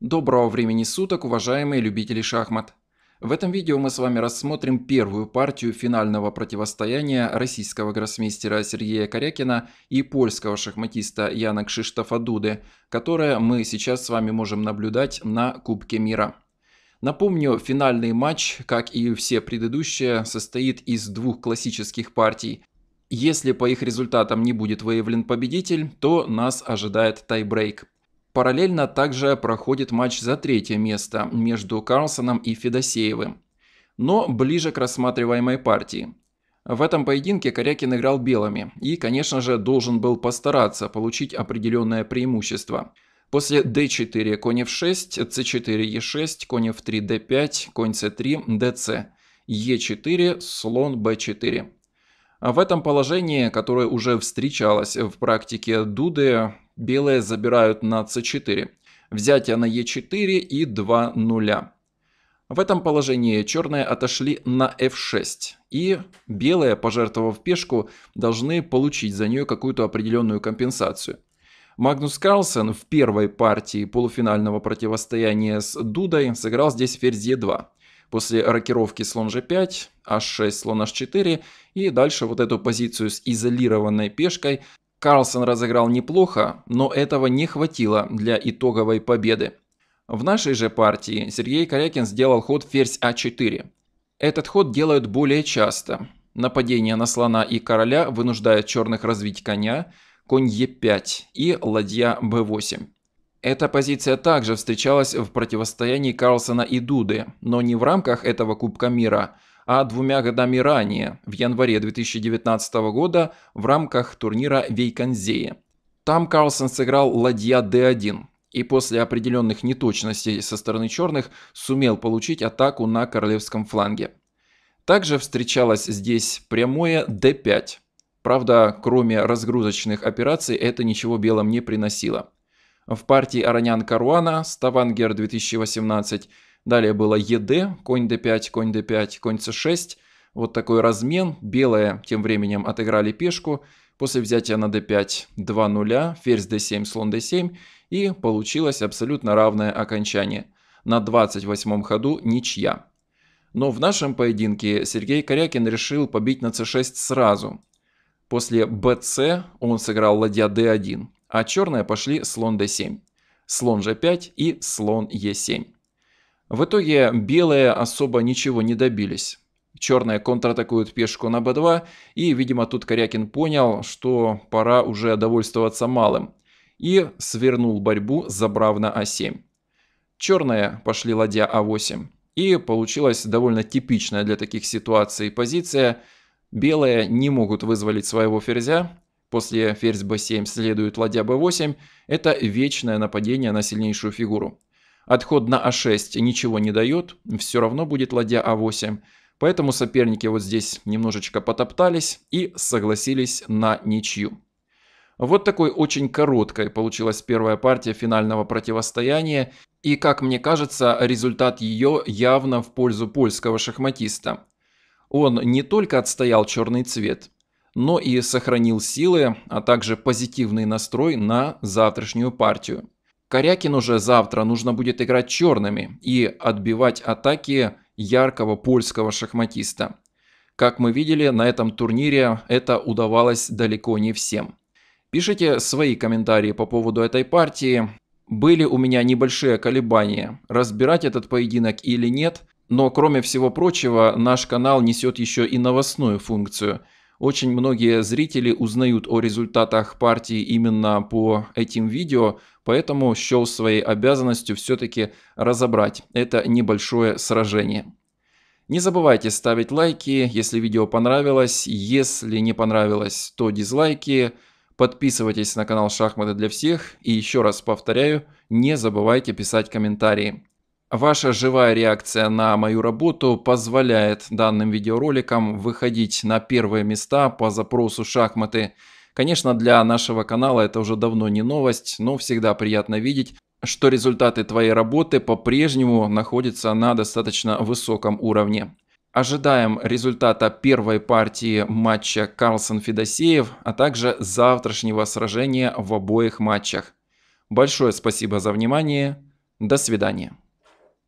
Доброго времени суток, уважаемые любители шахмат! В этом видео мы с вами рассмотрим первую партию финального противостояния российского гроссмейстера Сергея Корякина и польского шахматиста Яна Кшиштофа Дуды, которое мы сейчас с вами можем наблюдать на Кубке мира. Напомню, финальный матч, как и все предыдущие, состоит из двух классических партий. Если по их результатам не будет выявлен победитель, то нас ожидает тайбрейк. Параллельно также проходит матч за третье место между Карлсоном и Федосеевым, но ближе к рассматриваемой партии. В этом поединке Корякин играл белыми и, конечно же, должен был постараться получить определенное преимущество. После d4, конь f6, c4, e6, конь f3, d5, конь c3, dc, e4, слон b4. А в этом положении, которое уже встречалось в практике Дуды, белые забирают на c4, взятие на e4 и 2 нуля. В этом положении черные отошли на f6, и белые, пожертвовав пешку, должны получить за нее какую-то определенную компенсацию. Магнус Карлсен в первой партии полуфинального противостояния с Дудой сыграл здесь ферзь e2. После рокировки слон g5, h6, а слон h4 и дальше вот эту позицию с изолированной пешкой Карлсон разыграл неплохо, но этого не хватило для итоговой победы. В нашей же партии Сергей Корякин сделал ход ферзь А4. Этот ход делают более часто. Нападение на слона и короля вынуждает черных развить коня, конь Е5 и ладья Б8. Эта позиция также встречалась в противостоянии Карлсона и Дуды, но не в рамках этого Кубка мира – а двумя годами ранее, в январе 2019 года, в рамках турнира Вейконзея. Там Карлсон сыграл ладья D1 и после определенных неточностей со стороны черных сумел получить атаку на королевском фланге. Также встречалось здесь прямое D5. Правда, кроме разгрузочных операций это ничего белым не приносило. В партии Аранян Каруана Ставангер 2018 Далее было ЕД, конь d5, конь d5, конь c6. Вот такой размен. Белые тем временем отыграли пешку. После взятия на d5 2 нуля, ферзь d7, слон d7. И получилось абсолютно равное окончание. На 28 ходу ничья. Но в нашем поединке Сергей Корякин решил побить на c6 сразу. После bc он сыграл ладья d1, а черные пошли слон d7, слон g5 и слон e7. В итоге белые особо ничего не добились. Черные контратакуют пешку на b2, и, видимо, тут Корякин понял, что пора уже довольствоваться малым, и свернул борьбу, забрав на a7. А Черные пошли ладья а8, и получилась довольно типичная для таких ситуаций позиция. Белые не могут вызволить своего ферзя, после ферзь b7 следует ладья b8, это вечное нападение на сильнейшую фигуру. Отход на А6 ничего не дает, все равно будет ладья А8. Поэтому соперники вот здесь немножечко потоптались и согласились на ничью. Вот такой очень короткой получилась первая партия финального противостояния. И, как мне кажется, результат ее явно в пользу польского шахматиста. Он не только отстоял черный цвет, но и сохранил силы, а также позитивный настрой на завтрашнюю партию. Корякин уже завтра нужно будет играть черными и отбивать атаки яркого польского шахматиста. Как мы видели, на этом турнире это удавалось далеко не всем. Пишите свои комментарии по поводу этой партии. Были у меня небольшие колебания, разбирать этот поединок или нет, но кроме всего прочего, наш канал несет еще и новостную функцию – очень многие зрители узнают о результатах партии именно по этим видео, поэтому счел своей обязанностью все-таки разобрать это небольшое сражение. Не забывайте ставить лайки, если видео понравилось, если не понравилось, то дизлайки. Подписывайтесь на канал «Шахматы для всех» и еще раз повторяю, не забывайте писать комментарии. Ваша живая реакция на мою работу позволяет данным видеороликам выходить на первые места по запросу «Шахматы». Конечно, для нашего канала это уже давно не новость, но всегда приятно видеть, что результаты твоей работы по-прежнему находятся на достаточно высоком уровне. Ожидаем результата первой партии матча Карлсон-Федосеев, а также завтрашнего сражения в обоих матчах. Большое спасибо за внимание. До свидания.